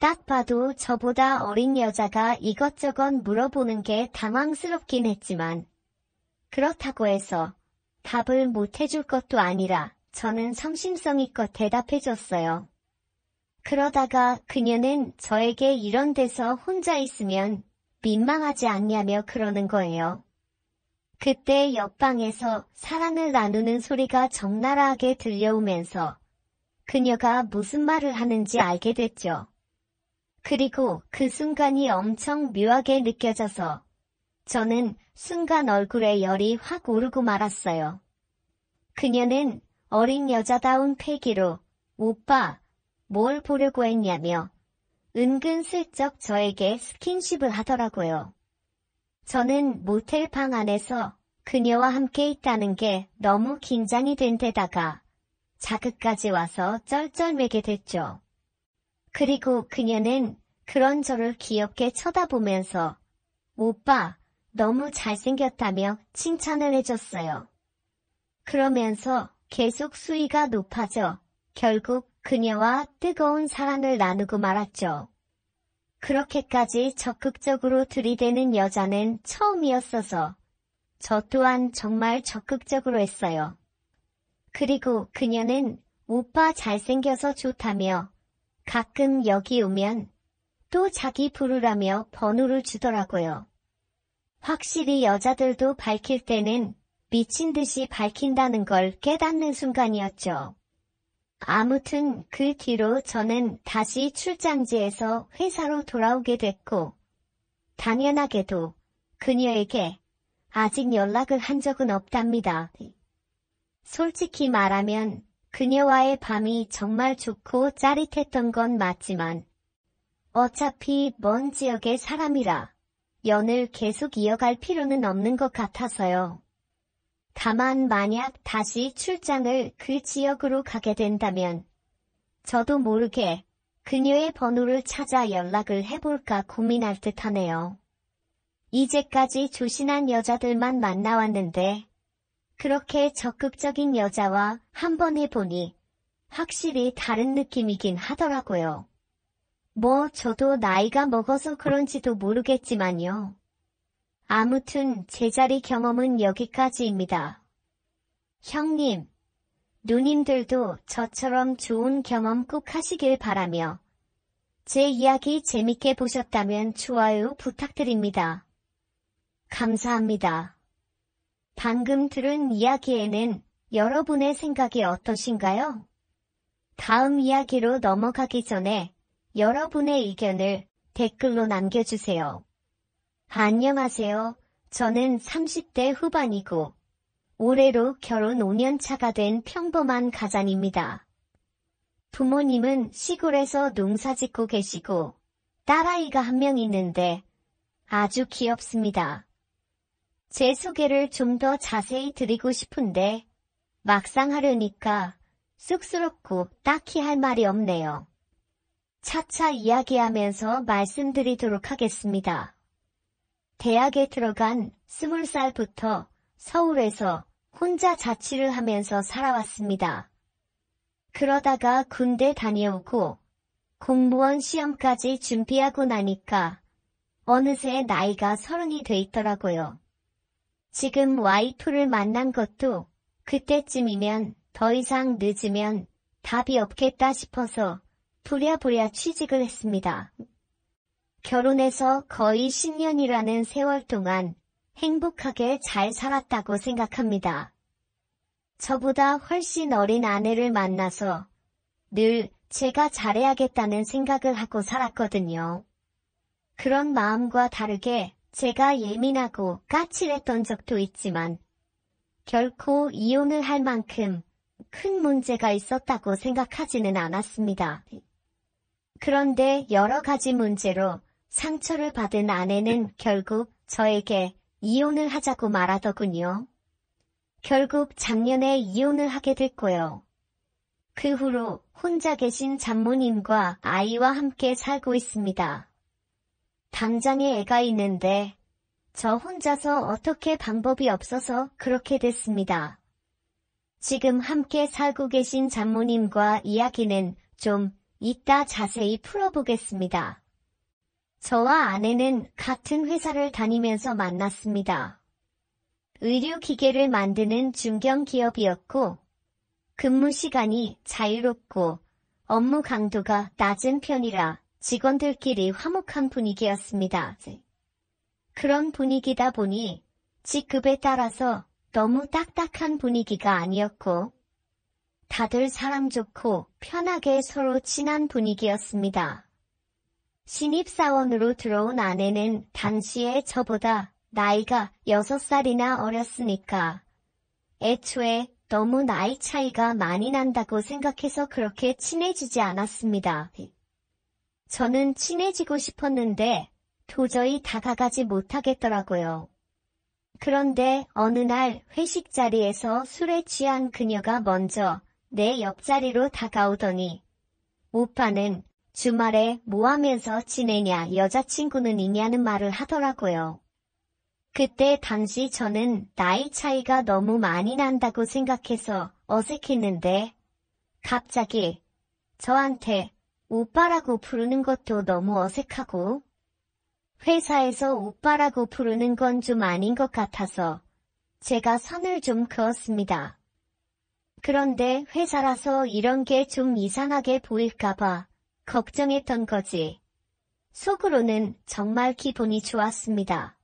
딱 봐도 저보다 어린 여자가 이것저것 물어보는 게 당황스럽긴 했지만 그렇다고 해서 답을 못 해줄 것도 아니라 저는 성심성의껏 대답해줬어요. 그러다가 그녀는 저에게 이런 데서 혼자 있으면 민망하지 않냐며 그러는 거예요. 그때 옆방에서 사랑을 나누는 소리가 적나라하게 들려오면서 그녀가 무슨 말을 하는지 알게 됐죠. 그리고 그 순간이 엄청 묘하게 느껴져서 저는 순간 얼굴에 열이 확 오르고 말았어요. 그녀는 어린 여자다운 패기로 오빠 뭘 보려고 했냐며 은근슬쩍 저에게 스킨십을 하더라고요. 저는 모텔 방 안에서 그녀와 함께 있다는 게 너무 긴장이 된 데다가 자극까지 와서 쩔쩔매게 됐죠. 그리고 그녀는 그런 저를 귀엽게 쳐다보면서 오빠, 너무 잘생겼다며 칭찬을 해줬어요. 그러면서 계속 수위가 높아져 결국 그녀와 뜨거운 사랑을 나누고 말았죠. 그렇게까지 적극적으로 들이대는 여자는 처음이었어서 저 또한 정말 적극적으로 했어요. 그리고 그녀는 오빠 잘생겨서 좋다며 가끔 여기 오면 또 자기 부르라며 번호를 주더라고요. 확실히 여자들도 밝힐 때는 미친 듯이 밝힌다는 걸 깨닫는 순간이었죠. 아무튼 그 뒤로 저는 다시 출장지에서 회사로 돌아오게 됐고, 당연하게도 그녀에게 아직 연락을 한 적은 없답니다. 솔직히 말하면 그녀와의 밤이 정말 좋고 짜릿했던 건 맞지만 어차피 먼 지역의 사람이라 연을 계속 이어갈 필요는 없는 것 같아서요. 다만 만약 다시 출장을 그 지역으로 가게 된다면 저도 모르게 그녀의 번호를 찾아 연락을 해볼까 고민할 듯 하네요. 이제까지 조신한 여자들만 만나왔는데 그렇게 적극적인 여자와 한번 해보니 확실히 다른 느낌이긴 하더라고요. 뭐 저도 나이가 먹어서 그런지도 모르겠지만요. 아무튼 제자리 경험은 여기까지입니다. 형님, 누님들도 저처럼 좋은 경험 꼭 하시길 바라며 제 이야기 재밌게 보셨다면 좋아요 부탁드립니다. 감사합니다. 방금 들은 이야기에는 여러분의 생각이 어떠신가요? 다음 이야기로 넘어가기 전에 여러분의 의견을 댓글로 남겨주세요. 안녕하세요. 저는 30대 후반이고 올해로 결혼 5년 차가 된 평범한 가장입니다. 부모님은 시골에서 농사 짓고 계시고 딸아이가 한 명 있는데 아주 귀엽습니다. 제 소개를 좀 더 자세히 드리고 싶은데 막상 하려니까 쑥스럽고 딱히 할 말이 없네요. 차차 이야기하면서 말씀드리도록 하겠습니다. 대학에 들어간 스물 살부터 서울에서 혼자 자취를 하면서 살아왔습니다. 그러다가 군대 다녀오고 공무원 시험까지 준비하고 나니까 어느새 나이가 서른이 돼 있더라고요. 지금 와이프를 만난 것도 그때쯤이면 더 이상 늦으면 답이 없겠다 싶어서 부랴부랴 취직을 했습니다. 결혼해서 거의 10년이라는 세월 동안 행복하게 잘 살았다고 생각합니다. 저보다 훨씬 어린 아내를 만나서 늘 제가 잘해야겠다는 생각을 하고 살았거든요. 그런 마음과 다르게 제가 예민하고 까칠했던 적도 있지만 결코 이혼을 할 만큼 큰 문제가 있었다고 생각하지는 않았습니다. 그런데 여러 가지 문제로 상처를 받은 아내는 결국 저에게 이혼을 하자고 말하더군요. 결국 작년에 이혼을 하게 됐고요. 그 후로 혼자 계신 장모님과 아이와 함께 살고 있습니다. 당장에 애가 있는데 저 혼자서 어떻게 방법이 없어서 그렇게 됐습니다. 지금 함께 살고 계신 장모님과 이야기는 좀 이따 자세히 풀어보겠습니다. 저와 아내는 같은 회사를 다니면서 만났습니다. 의료기계를 만드는 중견기업이었고, 근무 시간이 자유롭고 업무 강도가 낮은 편이라 직원들끼리 화목한 분위기였습니다. 그런 분위기다 보니 직급에 따라서 너무 딱딱한 분위기가 아니었고 다들 사람 좋고 편하게 서로 친한 분위기였습니다. 신입사원으로 들어온 아내는 당시에 저보다 나이가 6살이나 어렸으니까 애초에 너무 나이 차이가 많이 난다고 생각해서 그렇게 친해지지 않았습니다. 저는 친해지고 싶었는데 도저히 다가가지 못하겠더라고요. 그런데 어느 날 회식 자리에서 술에 취한 그녀가 먼저 내 옆자리로 다가오더니 오빠는 주말에 뭐 하면서 지내냐 여자친구는 있냐는 말을 하더라고요. 그때 당시 저는 나이 차이가 너무 많이 난다고 생각해서 어색했는데 갑자기 저한테 오빠라고 부르는 것도 너무 어색하고 회사에서 오빠라고 부르는 건 좀 아닌 것 같아서 제가 선을 좀 그었습니다. 그런데 회사라서 이런 게 좀 이상하게 보일까봐 걱정했던 거지. 속으로는 정말 기분이 좋았습니다.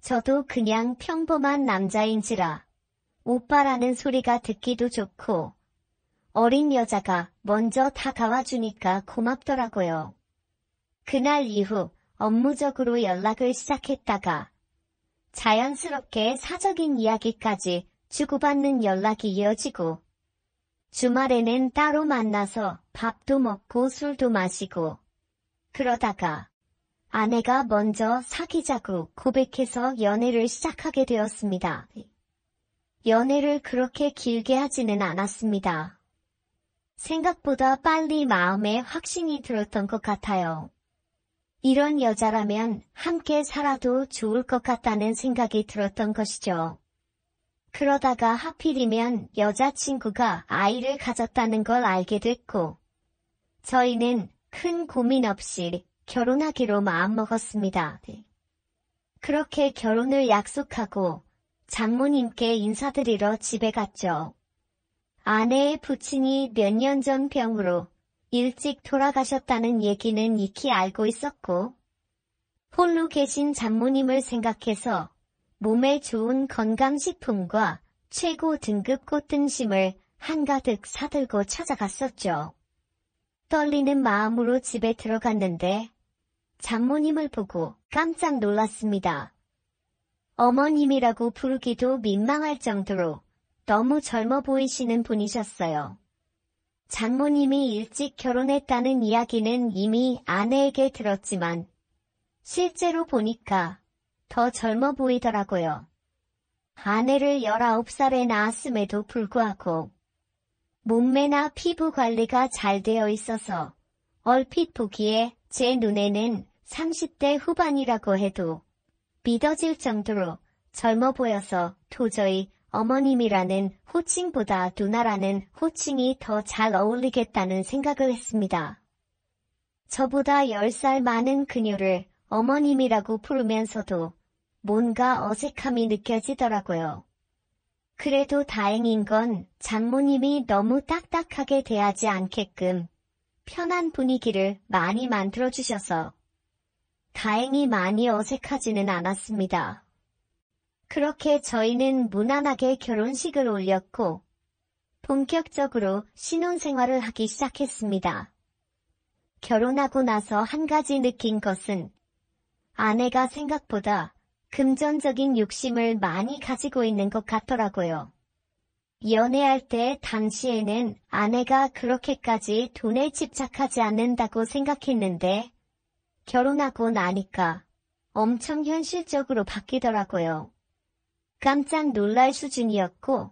저도 그냥 평범한 남자인지라 오빠라는 소리가 듣기도 좋고 어린 여자가 먼저 다가와 주니까 고맙더라고요. 그날 이후 업무적으로 연락을 시작했다가 자연스럽게 사적인 이야기까지 주고받는 연락이 이어지고 주말에는 따로 만나서 밥도 먹고 술도 마시고 그러다가 아내가 먼저 사귀자고 고백해서 연애를 시작하게 되었습니다. 연애를 그렇게 길게 하지는 않았습니다. 생각보다 빨리 마음에 확신이 들었던 것 같아요. 이런 여자라면 함께 살아도 좋을 것 같다는 생각이 들었던 것이죠. 그러다가 하필이면 여자친구가 아이를 가졌다는 걸 알게 됐고, 저희는 큰 고민 없이 결혼하기로 마음먹었습니다. 그렇게 결혼을 약속하고 장모님께 인사드리러 집에 갔죠. 아내의 부친이 몇 년 전 병으로 일찍 돌아가셨다는 얘기는 익히 알고 있었고 홀로 계신 장모님을 생각해서 몸에 좋은 건강식품과 최고 등급 꽃등심을 한가득 사들고 찾아갔었죠. 떨리는 마음으로 집에 들어갔는데 장모님을 보고 깜짝 놀랐습니다. 어머님이라고 부르기도 민망할 정도로 너무 젊어 보이시는 분이셨어요. 장모님이 일찍 결혼했다는 이야기는 이미 아내에게 들었지만 실제로 보니까 더 젊어 보이더라고요. 아내를 19살에 낳았음에도 불구하고 몸매나 피부 관리가 잘 되어 있어서 얼핏 보기에 제 눈에는 30대 후반이라고 해도 믿어질 정도로 젊어 보여서 도저히 어머님이라는 호칭보다 누나라는 호칭이 더 잘 어울리겠다는 생각을 했습니다. 저보다 10살 많은 그녀를 어머님이라고 부르면서도 뭔가 어색함이 느껴지더라고요. 그래도 다행인 건 장모님이 너무 딱딱하게 대하지 않게끔 편한 분위기를 많이 만들어주셔서 다행히 많이 어색하지는 않았습니다. 그렇게 저희는 무난하게 결혼식을 올렸고 본격적으로 신혼생활을 하기 시작했습니다. 결혼하고 나서 한 가지 느낀 것은 아내가 생각보다 금전적인 욕심을 많이 가지고 있는 것 같더라고요. 연애할 때 당시에는 아내가 그렇게까지 돈에 집착하지 않는다고 생각했는데 결혼하고 나니까 엄청 현실적으로 바뀌더라고요. 깜짝 놀랄 수준이었고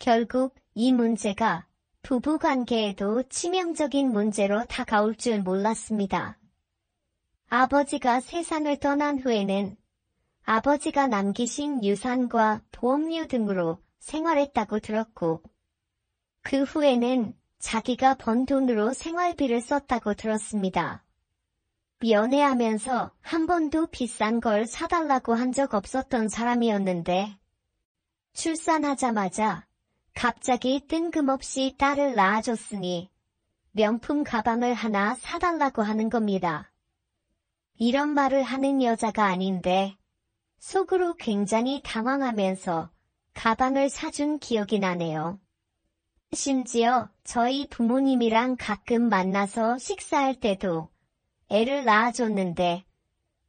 결국 이 문제가 부부 관계에도 치명적인 문제로 다가올 줄 몰랐습니다. 아버지가 세상을 떠난 후에는 아버지가 남기신 유산과 보험료 등으로 생활했다고 들었고 그 후에는 자기가 번 돈으로 생활비를 썼다고 들었습니다. 연애하면서 한 번도 비싼 걸 사달라고 한 적 없었던 사람이었는데 출산하자마자 갑자기 뜬금없이 딸을 낳아줬으니 명품 가방을 하나 사달라고 하는 겁니다. 이런 말을 하는 여자가 아닌데 속으로 굉장히 당황하면서 가방을 사준 기억이 나네요. 심지어 저희 부모님이랑 가끔 만나서 식사할 때도 애를 낳아줬는데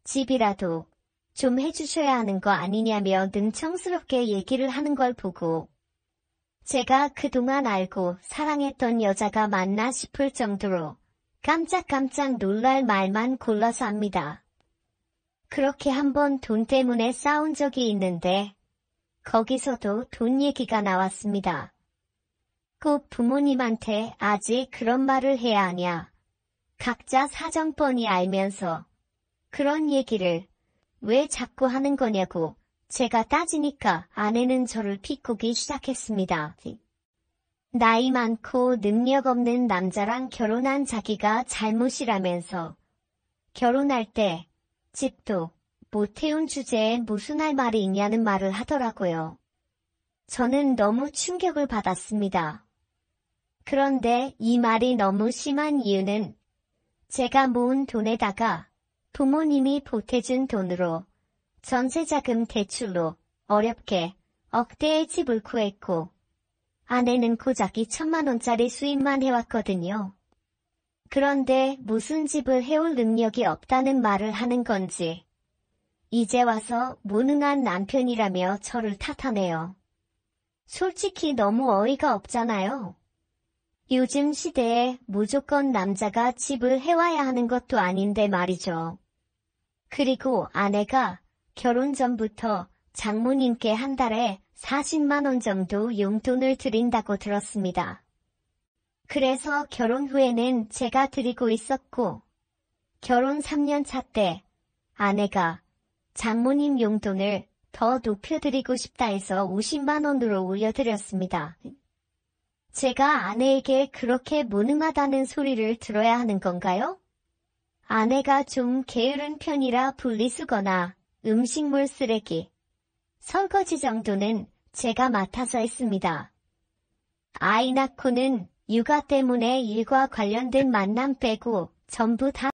집이라도 좀 해주셔야 하는 거 아니냐며 능청스럽게 얘기를 하는 걸 보고 제가 그동안 알고 사랑했던 여자가 맞나 싶을 정도로 깜짝깜짝 놀랄 말만 골라서 합니다. 그렇게 한번 돈 때문에 싸운 적이 있는데 거기서도 돈 얘기가 나왔습니다. 꼭 그 부모님한테 아직 그런 말을 해야 하냐. 각자 사정 뻔히 알면서 그런 얘기를 왜 자꾸 하는 거냐고 제가 따지니까 아내는 저를 피꾸기 시작했습니다. 나이 많고 능력 없는 남자랑 결혼한 자기가 잘못이라면서 결혼할 때 집도 못 해온 주제에 무슨 할 말이 있냐는 말을 하더라고요. 저는 너무 충격을 받았습니다. 그런데 이 말이 너무 심한 이유는 제가 모은 돈에다가 부모님이 보태준 돈으로 전세자금 대출로 어렵게 억대의 집을 구했고 아내는 고작이 천만원짜리 수입만 해왔거든요. 그런데 무슨 집을 해올 능력이 없다는 말을 하는 건지 이제 와서 무능한 남편이라며 저를 탓하네요. 솔직히 너무 어이가 없잖아요. 요즘 시대에 무조건 남자가 집을 해와야 하는 것도 아닌데 말이죠. 그리고 아내가 결혼 전부터 장모님께 한 달에 40만원 정도 용돈을 드린다고 들었습니다. 그래서 결혼 후에는 제가 드리고 있었고, 결혼 3년 차 때 아내가 장모님 용돈을 더 높여드리고 싶다 해서 50만원으로 올려드렸습니다. 제가 아내에게 그렇게 무능하다는 소리를 들어야 하는 건가요? 아내가 좀 게으른 편이라 분리수거나 음식물 쓰레기, 설거지 정도는 제가 맡아서 했습니다. 아이 낳고는 육아 때문에 일과 관련된 만남 빼고 전부 다